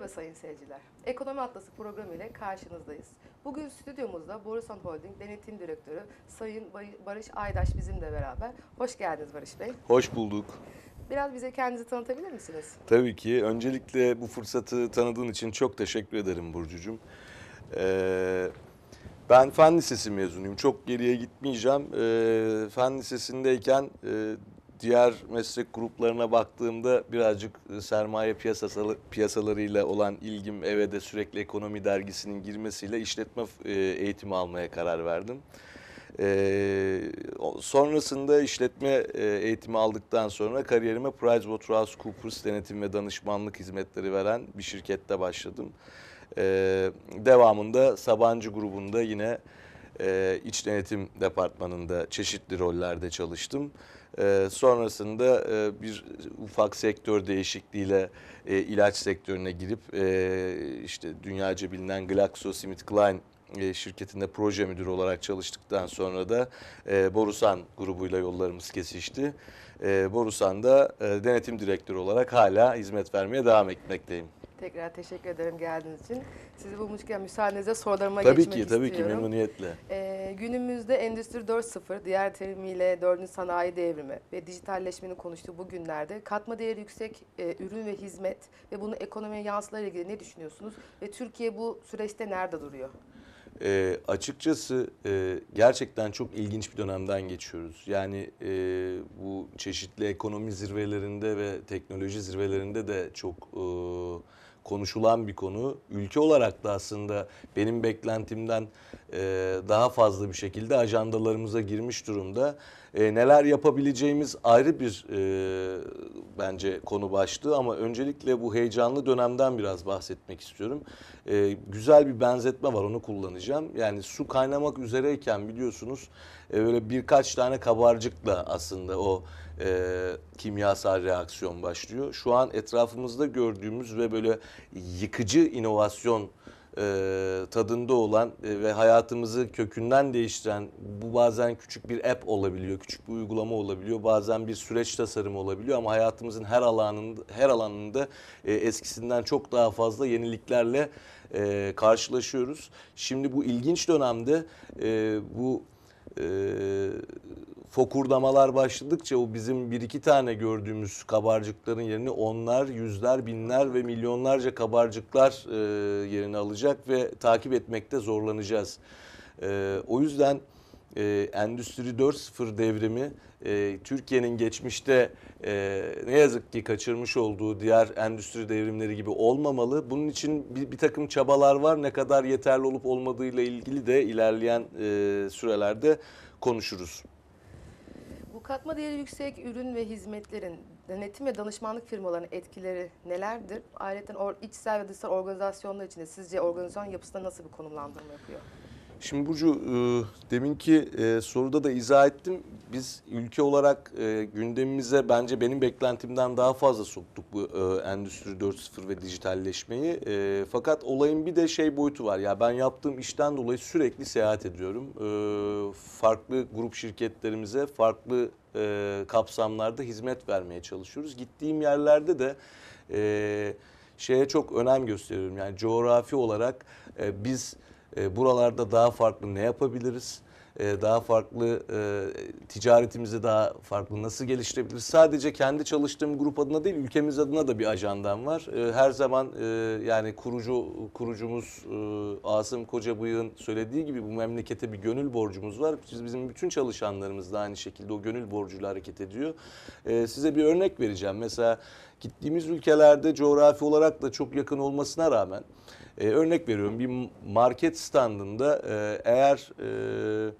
Merhaba sayın seyirciler. Ekonomi Atlası programı ile karşınızdayız. Bugün stüdyomuzda Borusan Holding Denetim Direktörü Sayın Barış Aydaş bizimle beraber. Hoş geldiniz Barış Bey. Hoş bulduk. Biraz bize kendinizi tanıtabilir misiniz? Tabii ki. Öncelikle bu fırsatı tanıdığın için çok teşekkür ederim Burcucuğum. Ee, ben fen lisesi mezunuyum. Çok geriye gitmeyeceğim. E, fen lisesindeyken e, diğer meslek gruplarına baktığımda birazcık e, sermaye piyasası, piyasalarıyla olan ilgim eve de sürekli ekonomi dergisinin girmesiyle işletme e, eğitimi almaya karar verdim. Ee, sonrasında işletme e, eğitimi aldıktan sonra kariyerime PricewaterhouseCoopers denetim ve danışmanlık hizmetleri veren bir şirkette başladım. Ee, devamında Sabancı grubunda yine e, iç denetim departmanında çeşitli rollerde çalıştım. Ee, sonrasında e, bir ufak sektör değişikliğiyle e, ilaç sektörüne girip e, işte dünyaca bilinen GlaxoSmithKline şirketinde proje müdürü olarak çalıştıktan sonra da Borusan grubuyla yollarımız kesişti. Borusan'da denetim direktörü olarak hala hizmet vermeye devam etmekteyim. Tekrar teşekkür ederim geldiğiniz için. Sizi bulmuşken müsaadenizle sorularıma tabii geçmek ki, tabii istiyorum. Tabii ki, memnuniyetle. Ee, günümüzde Endüstri 4.0, diğer terimiyle 4. sanayi devrimi ve dijitalleşmenin konuştuğu bu günlerde katma değeri yüksek e, ürün ve hizmet ve bunu ekonomiye yansılarla ilgili ne düşünüyorsunuz? Ve Türkiye bu süreçte nerede duruyor? E, açıkçası e, gerçekten çok ilginç bir dönemden geçiyoruz. Yani e, bu çeşitli ekonomi zirvelerinde ve teknoloji zirvelerinde de çok e, konuşulan bir konu. Ülke olarak da aslında benim beklentimden daha fazla bir şekilde ajandalarımıza girmiş durumda e, neler yapabileceğimiz ayrı bir e, bence konu başlığı ama öncelikle bu heyecanlı dönemden biraz bahsetmek istiyorum. E, güzel bir benzetme var onu kullanacağım. Yani su kaynamak üzereyken biliyorsunuz e, böyle birkaç tane kabarcıkla aslında o e, kimyasal reaksiyon başlıyor. Şu an etrafımızda gördüğümüz ve böyle yıkıcı inovasyon e, tadında olan e, ve hayatımızı kökünden değiştiren bu bazen küçük bir app olabiliyor, küçük bir uygulama olabiliyor, bazen bir süreç tasarımı olabiliyor ama hayatımızın her alanında her alanında e, eskisinden çok daha fazla yeniliklerle e, karşılaşıyoruz. Şimdi bu ilginç dönemde e, bu e, fokurdamalar başladıkça o bizim bir iki tane gördüğümüz kabarcıkların yerini onlar, yüzler, binler ve milyonlarca kabarcıklar e, yerini alacak ve takip etmekte zorlanacağız. E, o yüzden e, Endüstri 4.0 devrimi e, Türkiye'nin geçmişte e, ne yazık ki kaçırmış olduğu diğer endüstri devrimleri gibi olmamalı. Bunun için bir, bir takım çabalar var. Ne kadar yeterli olup olmadığıyla ilgili de ilerleyen e, sürelerde konuşuruz. Katma değeri yüksek ürün ve hizmetlerin denetim ve danışmanlık firmalarının etkileri nelerdir? Ayrıca or, içsel ve dışsal organizasyonlar içinde sizce organizasyon yapısında nasıl bir konumlandırma yapıyor? Şimdi Burcu e, deminki e, soruda da izah ettim. Biz ülke olarak e, gündemimize bence benim beklentimden daha fazla soktuk bu Endüstri 4.0 ve dijitalleşmeyi. fakat olayın bir de şey boyutu var. Ya ben yaptığım işten dolayı sürekli seyahat ediyorum. farklı grup şirketlerimize farklı kapsamlarda hizmet vermeye çalışıyoruz. Gittiğim yerlerde de... şeye çok önem gösteriyorum. Yani coğrafi olarak e, biz e, buralarda daha farklı ne yapabiliriz? E, daha farklı e, ticaretimizi daha farklı nasıl geliştirebiliriz? Sadece kendi çalıştığım grup adına değil ülkemiz adına da bir ajandam var. E, her zaman e, yani kurucu kurucumuz e, Asım Kocabıyık'ın söylediği gibi bu memlekete bir gönül borcumuz var. Biz, bizim bütün çalışanlarımız da aynı şekilde o gönül borcuyla hareket ediyor. E, size bir örnek vereceğim. Mesela gittiğimiz ülkelerde coğrafi olarak da çok yakın olmasına rağmen e, örnek veriyorum bir market standında e, eğer e,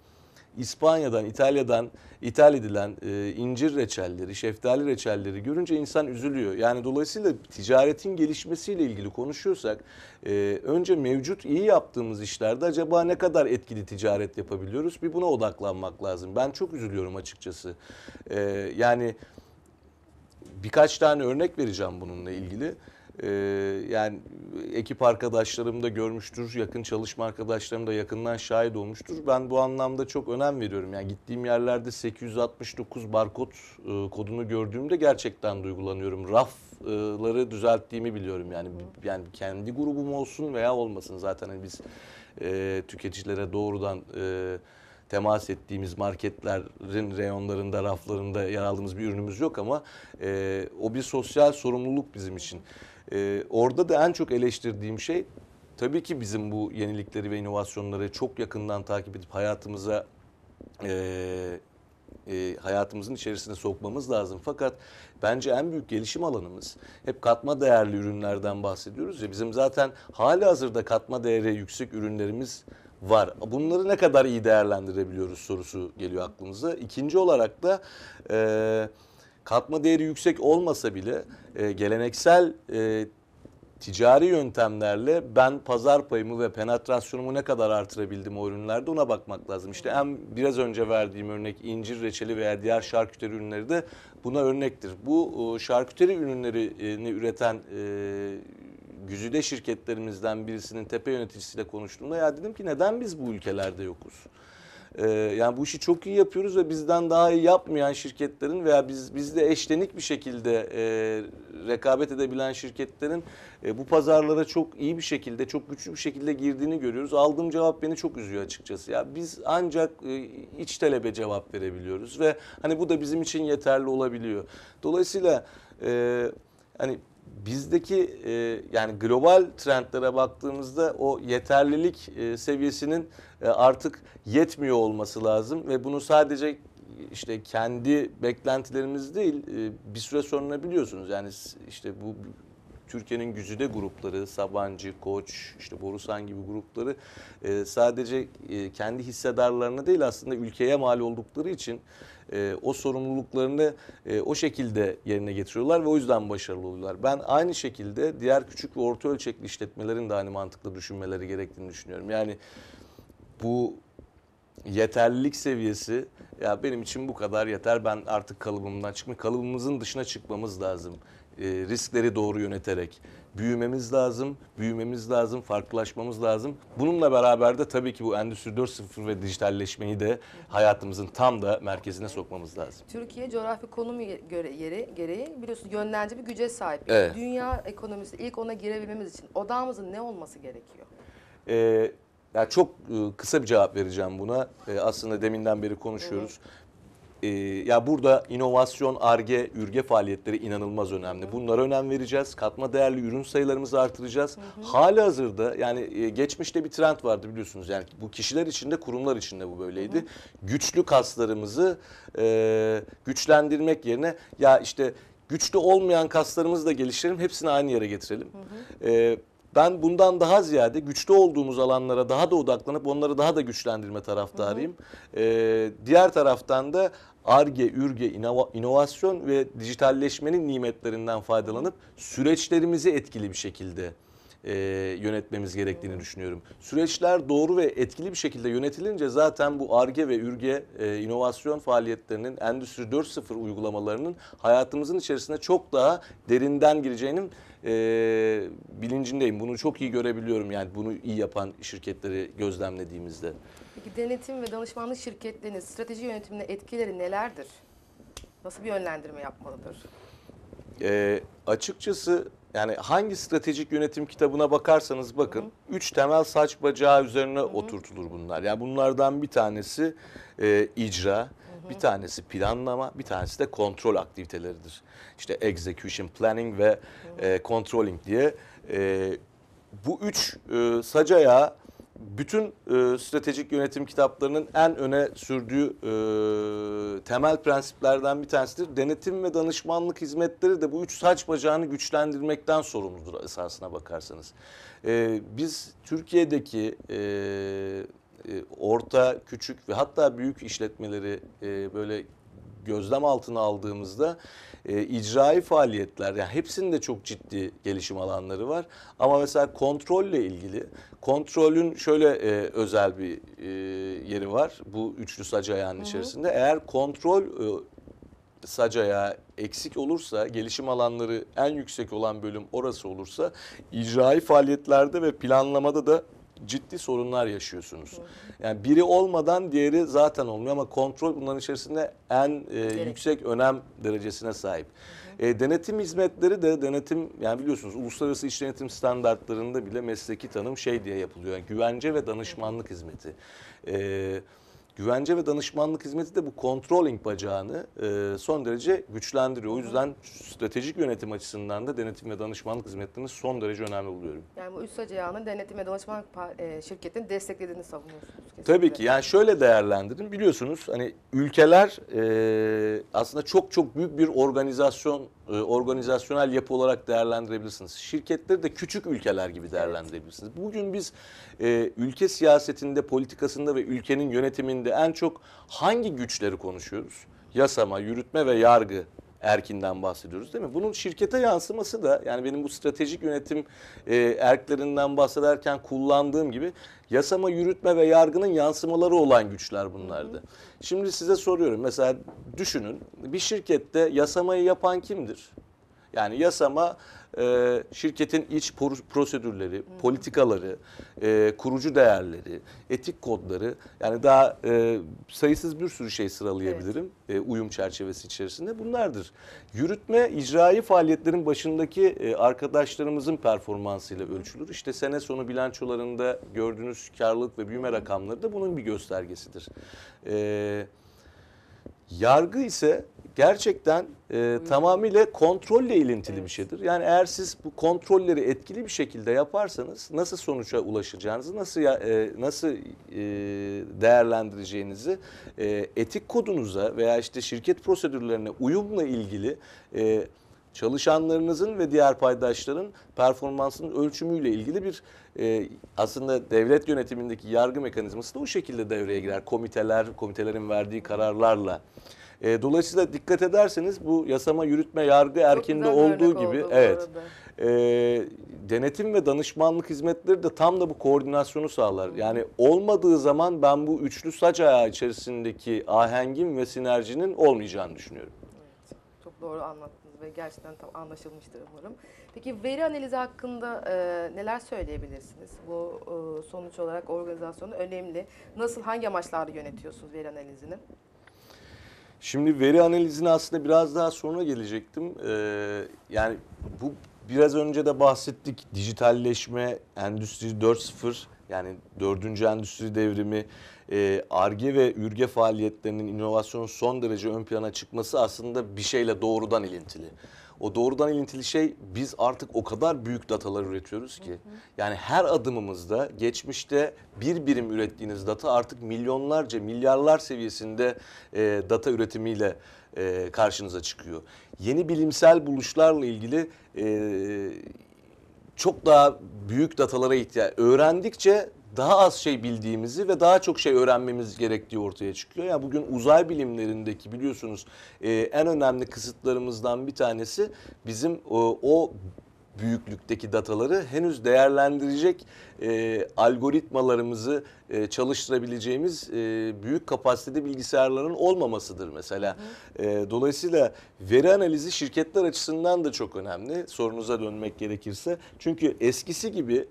İspanya'dan, İtalya'dan ithal edilen e, incir reçelleri, şeftali reçelleri görünce insan üzülüyor. Yani dolayısıyla ticaretin gelişmesiyle ilgili konuşuyorsak e, önce mevcut iyi yaptığımız işlerde acaba ne kadar etkili ticaret yapabiliyoruz? Bir buna odaklanmak lazım. Ben çok üzülüyorum açıkçası. E, yani birkaç tane örnek vereceğim bununla ilgili. Ee, yani ekip arkadaşlarım da görmüştür, yakın çalışma arkadaşlarım da yakından şahit olmuştur. Ben bu anlamda çok önem veriyorum. Yani gittiğim yerlerde 869 barkod e, kodunu gördüğümde gerçekten duygulanıyorum. Rafları düzelttiğimi biliyorum. Yani yani kendi grubum olsun veya olmasın zaten hani biz e, tüketicilere doğrudan e, temas ettiğimiz marketlerin reyonlarında, raflarında yer aldığımız bir ürünümüz yok ama e, o bir sosyal sorumluluk bizim için. E, orada da en çok eleştirdiğim şey tabii ki bizim bu yenilikleri ve inovasyonları çok yakından takip edip hayatımıza e, e, hayatımızın içerisine sokmamız lazım. Fakat bence en büyük gelişim alanımız hep katma değerli ürünlerden bahsediyoruz ya bizim zaten hali hazırda katma değeri yüksek ürünlerimiz var. Bunları ne kadar iyi değerlendirebiliyoruz sorusu geliyor aklımıza. İkinci olarak da e, katma değeri yüksek olmasa bile e, geleneksel e, ticari yöntemlerle ben pazar payımı ve penetrasyonumu ne kadar artırabildim o ürünlerde ona bakmak lazım. İşte hem biraz önce verdiğim örnek incir reçeli veya diğer şarküteri ürünleri de buna örnektir. Bu e, şarküteri ürünlerini üreten e, güzide şirketlerimizden birisinin tepe yöneticisiyle konuştuğumda ya dedim ki neden biz bu ülkelerde yokuz? Ee, yani bu işi çok iyi yapıyoruz ve bizden daha iyi yapmayan şirketlerin veya biz bizde eşlenik bir şekilde e, rekabet edebilen şirketlerin e, bu pazarlara çok iyi bir şekilde, çok güçlü bir şekilde girdiğini görüyoruz. Aldığım cevap beni çok üzüyor açıkçası. Ya biz ancak e, iç talebe cevap verebiliyoruz ve hani bu da bizim için yeterli olabiliyor. Dolayısıyla e, hani bizdeki e, yani global trendlere baktığımızda o yeterlilik e, seviyesinin e, artık yetmiyor olması lazım ve bunu sadece işte kendi beklentilerimiz değil e, bir süre sonra biliyorsunuz yani işte bu Türkiye'nin güzide grupları, Sabancı, Koç, işte Borusan gibi grupları e, sadece e, kendi hissedarlarına değil aslında ülkeye mal oldukları için e, o sorumluluklarını e, o şekilde yerine getiriyorlar ve o yüzden başarılı oluyorlar. Ben aynı şekilde diğer küçük ve orta ölçekli işletmelerin de aynı mantıklı düşünmeleri gerektiğini düşünüyorum. Yani bu yeterlilik seviyesi ya benim için bu kadar yeter ben artık kalıbımdan çıkmayayım. Kalıbımızın dışına çıkmamız lazım. E, riskleri doğru yöneterek büyümemiz lazım, büyümemiz lazım, farklılaşmamız lazım. Bununla beraber de tabii ki bu Endüstri 4.0 ve dijitalleşmeyi de hayatımızın tam da merkezine sokmamız lazım. Türkiye coğrafi konumu göre yeri gereği biliyorsun yönlendirici bir güce sahip. Evet. Dünya ekonomisi ilk ona girebilmemiz için odağımızın ne olması gerekiyor? Ee, yani çok ıı, kısa bir cevap vereceğim buna. Ee, aslında deminden beri konuşuyoruz. Evet e, ya burada inovasyon, ARGE, ürge faaliyetleri inanılmaz önemli. Bunlara önem vereceğiz. Katma değerli ürün sayılarımızı artıracağız. Hı hı. Hali hazırda yani e, geçmişte bir trend vardı biliyorsunuz. Yani bu kişiler içinde, kurumlar içinde bu böyleydi. Hı hı. Güçlü kaslarımızı e, güçlendirmek yerine ya işte güçlü olmayan kaslarımızı da geliştirelim. Hepsini aynı yere getirelim. Hı e, ben bundan daha ziyade güçlü olduğumuz alanlara daha da odaklanıp onları daha da güçlendirme taraftarıyım. Hı hı. Ee, diğer taraftan da ARGE, ÜRGE, inovasyon ve dijitalleşmenin nimetlerinden faydalanıp süreçlerimizi etkili bir şekilde e, yönetmemiz gerektiğini düşünüyorum. Süreçler doğru ve etkili bir şekilde yönetilince zaten bu ARGE ve ÜRGE e, inovasyon faaliyetlerinin Endüstri 4.0 uygulamalarının hayatımızın içerisinde çok daha derinden gireceğinin e, bilincindeyim. Bunu çok iyi görebiliyorum yani bunu iyi yapan şirketleri gözlemlediğimizde. Peki denetim ve danışmanlık şirketlerinin strateji yönetimine etkileri nelerdir? Nasıl bir yönlendirme yapmalıdır? E, açıkçası yani hangi stratejik yönetim kitabına bakarsanız bakın Hı -hı. üç temel saç bacağı üzerine Hı -hı. oturtulur bunlar. Yani bunlardan bir tanesi e, icra, bir tanesi planlama, bir tanesi de kontrol aktiviteleridir. İşte execution planning ve e, controlling diye. E, bu üç e, sacaya bütün e, stratejik yönetim kitaplarının en öne sürdüğü e, temel prensiplerden bir tanesidir. Denetim ve danışmanlık hizmetleri de bu üç saç bacağını güçlendirmekten sorumludur esasına bakarsanız. E, biz Türkiye'deki e, e, orta, küçük ve hatta büyük işletmeleri e, böyle gözlem altına aldığımızda e, icraî faaliyetler yani hepsinde çok ciddi gelişim alanları var. Ama mesela kontrolle ilgili kontrolün şöyle e, özel bir e, yeri var bu üçlü sac ayağının içerisinde. Eğer kontrol e, sac ayağı eksik olursa gelişim alanları en yüksek olan bölüm orası olursa icraî faaliyetlerde ve planlamada da ciddi sorunlar yaşıyorsunuz. Yani biri olmadan diğeri zaten olmuyor ama kontrol bunların içerisinde en e, yüksek önem derecesine sahip. E, denetim hizmetleri de denetim yani biliyorsunuz uluslararası iş denetim standartlarında bile mesleki tanım şey diye yapılıyor. Yani güvence ve danışmanlık hizmeti. Evet. Güvence ve danışmanlık hizmeti de bu controlling bacağını e, son derece güçlendiriyor. O yüzden stratejik yönetim açısından da denetim ve danışmanlık hizmetlerini son derece önemli buluyorum. Yani bu üst acayağının denetim ve danışmanlık e, şirketini desteklediğini savunuyorsunuz. Kesinlikle. Tabii ki. Yani şöyle değerlendirdim. Biliyorsunuz hani ülkeler e, aslında çok çok büyük bir organizasyon e, organizasyonel yapı olarak değerlendirebilirsiniz. Şirketleri de küçük ülkeler gibi değerlendirebilirsiniz. Bugün biz e, ülke siyasetinde, politikasında ve ülkenin yönetiminde en çok hangi güçleri konuşuyoruz? Yasama, yürütme ve yargı erkinden bahsediyoruz değil mi? Bunun şirkete yansıması da yani benim bu stratejik yönetim e, erklerinden bahsederken kullandığım gibi yasama, yürütme ve yargının yansımaları olan güçler bunlardı. Hı hı. Şimdi size soruyorum mesela düşünün bir şirkette yasamayı yapan kimdir? Yani yasama e, şirketin iç prosedürleri, hmm. politikaları, e, kurucu değerleri, etik kodları yani daha e, sayısız bir sürü şey sıralayabilirim evet. e, uyum çerçevesi içerisinde bunlardır. Yürütme, icraî faaliyetlerin başındaki e, arkadaşlarımızın performansıyla ölçülür. İşte sene sonu bilançolarında gördüğünüz karlılık ve büyüme rakamları da bunun bir göstergesidir. Evet. Yargı ise gerçekten e, tamamıyla kontrolle ilintili evet. bir şeydir. Yani eğer siz bu kontrolleri etkili bir şekilde yaparsanız nasıl sonuca ulaşacağınızı, nasıl e, nasıl e, değerlendireceğinizi e, etik kodunuza veya işte şirket prosedürlerine uyumla ilgili e, çalışanlarınızın ve diğer paydaşların performansının ölçümüyle ilgili bir e, aslında devlet yönetimindeki yargı mekanizması da o şekilde devreye girer. Komiteler, komitelerin verdiği kararlarla. E, dolayısıyla dikkat ederseniz bu yasama, yürütme, yargı erkinde olduğu gibi oldu evet. E, denetim ve danışmanlık hizmetleri de tam da bu koordinasyonu sağlar. Yani olmadığı zaman ben bu üçlü saç ayağı içerisindeki ahengim ve sinerjinin olmayacağını düşünüyorum. Evet, çok doğru anlattınız ve gerçekten tam anlaşılmıştır umarım. Peki veri analizi hakkında e, neler söyleyebilirsiniz? Bu e, sonuç olarak organizasyonu önemli. Nasıl, hangi amaçlarla yönetiyorsunuz veri analizini? Şimdi veri analizine aslında biraz daha sonra gelecektim. Ee, yani bu biraz önce de bahsettik. Dijitalleşme, Endüstri 4.0 yani dördüncü endüstri devrimi, e, ARGE e, ve ÜRGE faaliyetlerinin inovasyonun son derece ön plana çıkması aslında bir şeyle doğrudan ilintili. O doğrudan ilintili şey biz artık o kadar büyük datalar üretiyoruz ki. Hı hı. Yani her adımımızda geçmişte bir birim ürettiğiniz data artık milyonlarca, milyarlar seviyesinde e, data üretimiyle e, karşınıza çıkıyor. Yeni bilimsel buluşlarla ilgili e, çok daha büyük datalara ihtiyaç. Öğrendikçe daha az şey bildiğimizi ve daha çok şey öğrenmemiz gerektiği ortaya çıkıyor. Yani bugün uzay bilimlerindeki biliyorsunuz e, en önemli kısıtlarımızdan bir tanesi bizim e, o büyüklükteki dataları henüz değerlendirecek e, algoritmalarımızı e, çalıştırabileceğimiz e, büyük kapasitede bilgisayarların olmamasıdır mesela. E, dolayısıyla veri analizi şirketler açısından da çok önemli sorunuza dönmek gerekirse. Çünkü eskisi gibi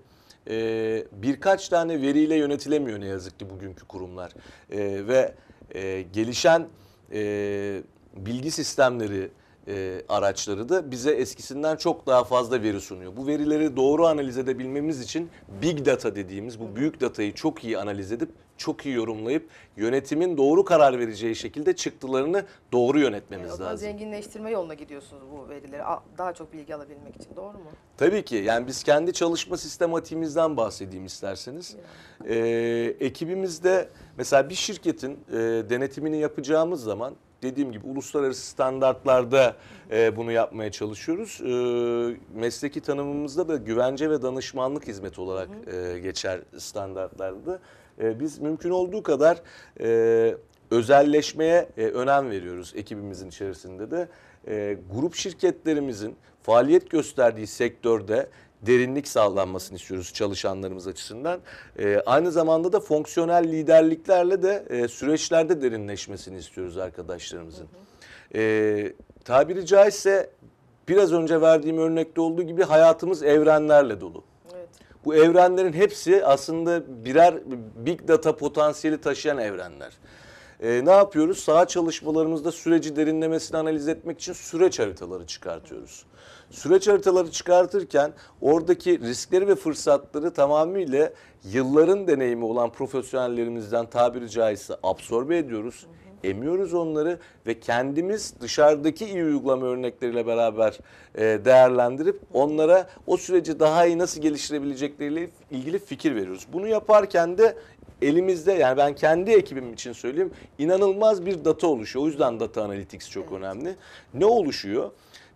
e, birkaç tane veriyle yönetilemiyor ne yazık ki bugünkü kurumlar. E, ve e, gelişen e, bilgi sistemleri, e, araçları da bize eskisinden çok daha fazla veri sunuyor. Bu verileri doğru analiz edebilmemiz için big data dediğimiz bu büyük datayı çok iyi analiz edip çok iyi yorumlayıp yönetimin doğru karar vereceği şekilde çıktılarını doğru yönetmemiz yani lazım. Zenginleştirme yoluna gidiyorsunuz bu verileri daha çok bilgi alabilmek için doğru mu? Tabii ki yani biz kendi çalışma sistematiğimizden bahsedeyim isterseniz. Ee, ekibimizde mesela bir şirketin e, denetimini yapacağımız zaman dediğim gibi uluslararası standartlarda e, bunu yapmaya çalışıyoruz. E, mesleki tanımımızda da güvence ve danışmanlık hizmeti olarak e, geçer standartlarda. E, biz mümkün olduğu kadar e, özelleşmeye e, önem veriyoruz ekibimizin içerisinde de. E, grup şirketlerimizin faaliyet gösterdiği sektörde derinlik sağlanmasını istiyoruz çalışanlarımız açısından. E, aynı zamanda da fonksiyonel liderliklerle de e, süreçlerde derinleşmesini istiyoruz arkadaşlarımızın. E, tabiri caizse biraz önce verdiğim örnekte olduğu gibi hayatımız evrenlerle dolu. Bu evrenlerin hepsi aslında birer big data potansiyeli taşıyan evrenler. E, ne yapıyoruz? Saha çalışmalarımızda süreci derinlemesine analiz etmek için süreç haritaları çıkartıyoruz. Süreç haritaları çıkartırken oradaki riskleri ve fırsatları tamamıyla yılların deneyimi olan profesyonellerimizden tabiri caizse absorbe ediyoruz emiyoruz onları ve kendimiz dışarıdaki iyi uygulama örnekleriyle beraber e, değerlendirip onlara o süreci daha iyi nasıl geliştirebilecekleriyle ilgili fikir veriyoruz. Bunu yaparken de elimizde yani ben kendi ekibim için söyleyeyim inanılmaz bir data oluşuyor. O yüzden data analytics çok evet. önemli. Ne oluşuyor?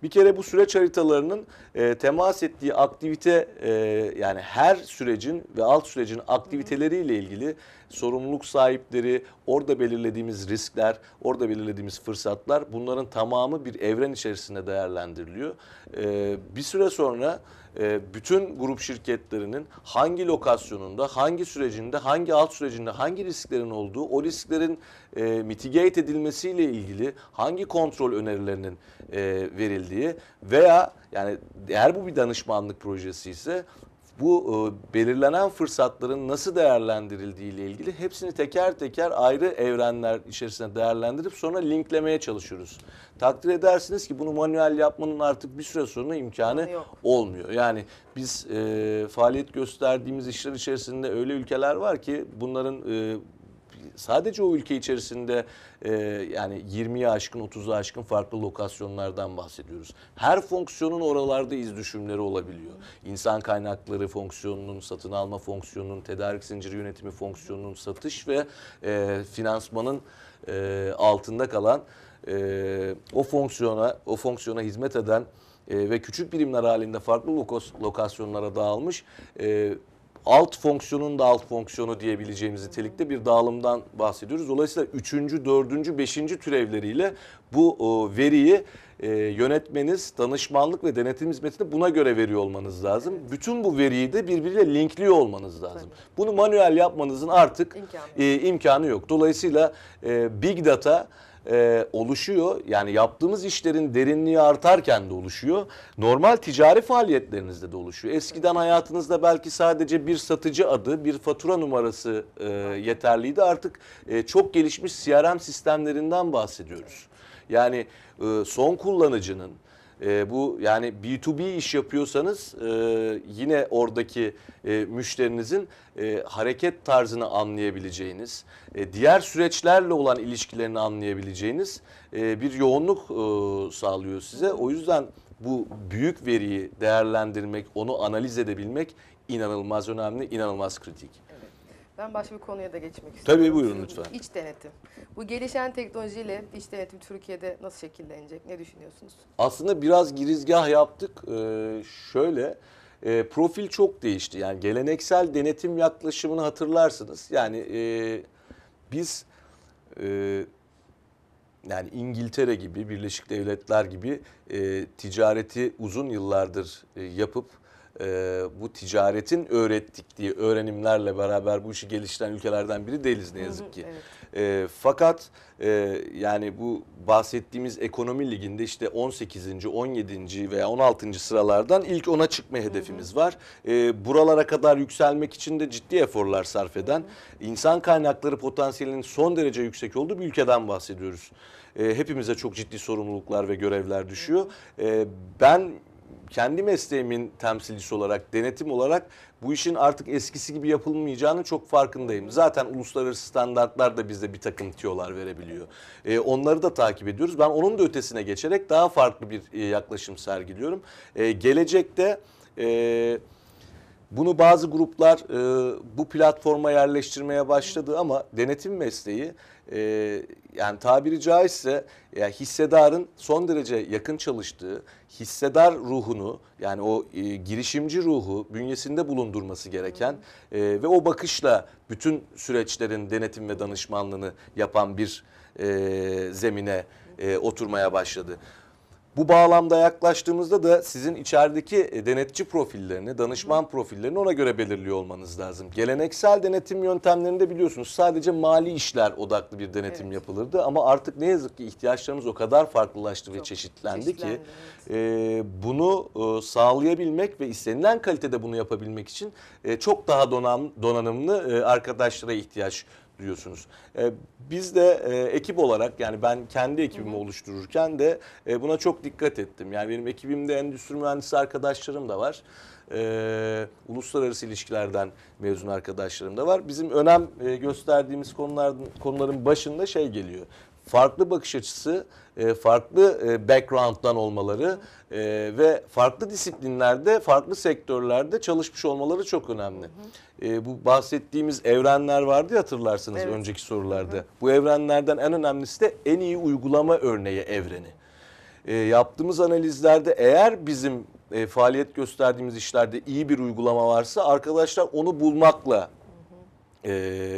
Bir kere bu süreç haritalarının e, temas ettiği aktivite e, yani her sürecin ve alt sürecin aktiviteleriyle ilgili sorumluluk sahipleri, orada belirlediğimiz riskler, orada belirlediğimiz fırsatlar bunların tamamı bir evren içerisinde değerlendiriliyor. E, bir süre sonra ee, bütün grup şirketlerinin hangi lokasyonunda, hangi sürecinde, hangi alt sürecinde, hangi risklerin olduğu, o risklerin e, mitigate edilmesiyle ilgili hangi kontrol önerilerinin e, verildiği veya yani eğer bu bir danışmanlık projesi ise bu e, belirlenen fırsatların nasıl değerlendirildiği ile ilgili hepsini teker teker ayrı evrenler içerisinde değerlendirip sonra linklemeye çalışıyoruz. Takdir edersiniz ki bunu manuel yapmanın artık bir süre sonra imkanı Yok. olmuyor. Yani biz e, faaliyet gösterdiğimiz işler içerisinde öyle ülkeler var ki bunların e, sadece o ülke içerisinde e, yani 20'ye aşkın 30'a aşkın farklı lokasyonlardan bahsediyoruz. Her fonksiyonun oralarda iz düşümleri olabiliyor. İnsan kaynakları fonksiyonunun, satın alma fonksiyonunun, tedarik zinciri yönetimi fonksiyonunun, satış ve e, finansmanın e, altında kalan e, o fonksiyona o fonksiyona hizmet eden e, ve küçük birimler halinde farklı lokos, lokasyonlara dağılmış e, alt fonksiyonun da alt fonksiyonu diyebileceğimiz nitelikte bir dağılımdan bahsediyoruz. Dolayısıyla üçüncü, dördüncü, beşinci türevleriyle bu e, veriyi e, yönetmeniz, danışmanlık ve denetim hizmetini buna göre veriyor olmanız lazım. Bütün bu veriyi de birbiriyle linkli olmanız lazım. Tabii. Bunu manuel yapmanızın artık imkanı, e, imkanı yok. Dolayısıyla e, Big Data e, oluşuyor. Yani yaptığımız işlerin derinliği artarken de oluşuyor. Normal ticari faaliyetlerinizde de oluşuyor. Eskiden hayatınızda belki sadece bir satıcı adı, bir fatura numarası e, yeterliydi. Artık e, çok gelişmiş CRM sistemlerinden bahsediyoruz. Yani e, son kullanıcının e, bu yani B2B iş yapıyorsanız e, yine oradaki e, müşterinizin e, hareket tarzını anlayabileceğiniz, e, diğer süreçlerle olan ilişkilerini anlayabileceğiniz e, bir yoğunluk e, sağlıyor size. O yüzden bu büyük veriyi değerlendirmek, onu analiz edebilmek inanılmaz önemli, inanılmaz kritik. Ben başka bir konuya da geçmek istiyorum. Tabii buyurun lütfen. İç denetim. Bu gelişen teknolojiyle iç denetim Türkiye'de nasıl şekillenecek? Ne düşünüyorsunuz? Aslında biraz girizgah yaptık. Ee, şöyle e, profil çok değişti. Yani geleneksel denetim yaklaşımını hatırlarsınız. Yani e, biz e, yani İngiltere gibi, Birleşik Devletler gibi e, ticareti uzun yıllardır e, yapıp e, bu ticaretin öğrettikliği öğrenimlerle beraber bu işi geliştiren ülkelerden biri değiliz ne yazık ki. evet. E, fakat e, yani bu bahsettiğimiz ekonomi liginde işte 18. 17. veya 16. sıralardan ilk ona çıkma hedefimiz Hı -hı. var. E, buralara kadar yükselmek için de ciddi eforlar sarf eden Hı -hı. insan kaynakları potansiyelinin son derece yüksek olduğu bir ülkeden bahsediyoruz. E, hepimize çok ciddi sorumluluklar ve görevler düşüyor. E, ben kendi mesleğimin temsilcisi olarak, denetim olarak bu işin artık eskisi gibi yapılmayacağını çok farkındayım. Zaten uluslararası standartlar da bizde bir takım tiyolar verebiliyor. E, onları da takip ediyoruz. Ben onun da ötesine geçerek daha farklı bir e, yaklaşım sergiliyorum. E, gelecekte... E, bunu bazı gruplar e, bu platforma yerleştirmeye başladı ama denetim mesleği e, yani tabiri caizse ya hissedarın son derece yakın çalıştığı hissedar ruhunu yani o e, girişimci ruhu bünyesinde bulundurması gereken e, ve o bakışla bütün süreçlerin denetim ve danışmanlığını yapan bir e, zemine e, oturmaya başladı. Bu bağlamda yaklaştığımızda da sizin içerideki e, denetçi profillerini, danışman profillerini ona göre belirliyor olmanız lazım. Geleneksel denetim yöntemlerinde biliyorsunuz sadece mali işler odaklı bir denetim evet. yapılırdı ama artık ne yazık ki ihtiyaçlarımız o kadar farklılaştı Çok ve çeşitlendi, çeşitlendi ki evet. e, bunu e, sağlayabilmek ve istenilen kalitede bunu yapabilmek için e, çok daha donan, donanımlı e, arkadaşlara ihtiyaç diyorsunuz. E, biz de e, ekip olarak yani ben kendi ekibimi oluştururken de e, buna çok dikkat ettim. Yani benim ekibimde endüstri mühendisi arkadaşlarım da var. E, uluslararası ilişkilerden mezun arkadaşlarım da var. Bizim önem e, gösterdiğimiz konular, konuların başında şey geliyor farklı bakış açısı, e, farklı e, background'dan olmaları e, ve farklı disiplinlerde, farklı sektörlerde çalışmış olmaları çok önemli. Bu bahsettiğimiz evrenler vardı ya hatırlarsınız evet. önceki sorularda. Bu evrenlerden en önemlisi de en iyi uygulama örneği evreni. yaptığımız analizlerde eğer bizim faaliyet gösterdiğimiz işlerde iyi bir uygulama varsa arkadaşlar onu bulmakla ee,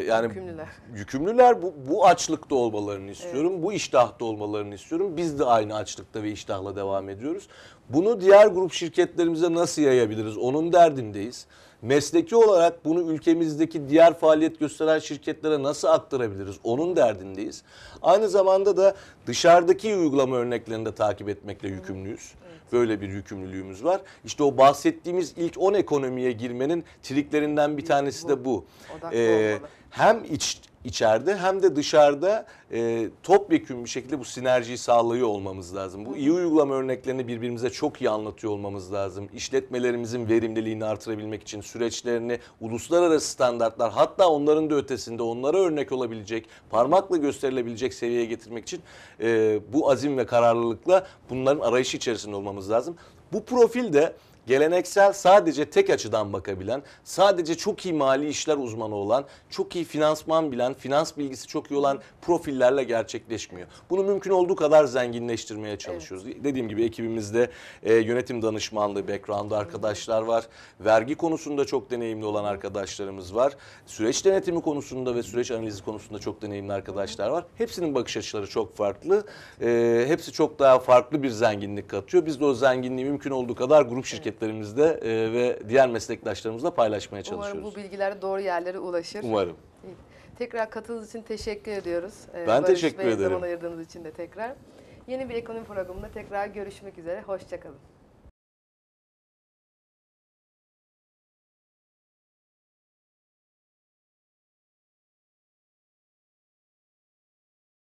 yani yükümlüler. Yükümlüler bu, bu açlıkta olmalarını istiyorum. Evet. Bu iştahta olmalarını istiyorum. Biz de aynı açlıkta ve iştahla devam ediyoruz. Bunu diğer grup şirketlerimize nasıl yayabiliriz? Onun derdindeyiz. Mesleki olarak bunu ülkemizdeki diğer faaliyet gösteren şirketlere nasıl aktarabiliriz? Onun derdindeyiz. Aynı zamanda da dışarıdaki uygulama örneklerini de takip etmekle yükümlüyüz. Evet. Böyle bir yükümlülüğümüz var. İşte o bahsettiğimiz ilk 10 ekonomiye girmenin triklerinden bir tanesi de bu. Ee, hem iç içeride hem de dışarıda e, topyekun bir şekilde bu sinerjiyi sağlıyor olmamız lazım. Bu iyi uygulama örneklerini birbirimize çok iyi anlatıyor olmamız lazım. İşletmelerimizin verimliliğini artırabilmek için süreçlerini uluslararası standartlar hatta onların da ötesinde onlara örnek olabilecek, parmakla gösterilebilecek seviyeye getirmek için e, bu azim ve kararlılıkla bunların arayışı içerisinde olmamız lazım. Bu profil de geleneksel sadece tek açıdan bakabilen, sadece çok iyi mali işler uzmanı olan, çok iyi finansman bilen, finans bilgisi çok iyi olan profillerle gerçekleşmiyor. Bunu mümkün olduğu kadar zenginleştirmeye çalışıyoruz. Evet. Dediğim gibi ekibimizde e, yönetim danışmanlığı background'da arkadaşlar var. Vergi konusunda çok deneyimli olan arkadaşlarımız var. Süreç denetimi konusunda ve süreç analizi konusunda çok deneyimli arkadaşlar var. Hepsinin bakış açıları çok farklı. E, hepsi çok daha farklı bir zenginlik katıyor. Biz de o zenginliği mümkün olduğu kadar grup şirket şirketlerimizde e, ve diğer meslektaşlarımızla paylaşmaya çalışıyoruz. Umarım bu bilgiler doğru yerlere ulaşır. Umarım. Tekrar katıldığınız için teşekkür ediyoruz. E, ben Barış teşekkür Bey, ederim. Zaman ayırdığınız için de tekrar. Yeni bir ekonomi programında tekrar görüşmek üzere. Hoşçakalın.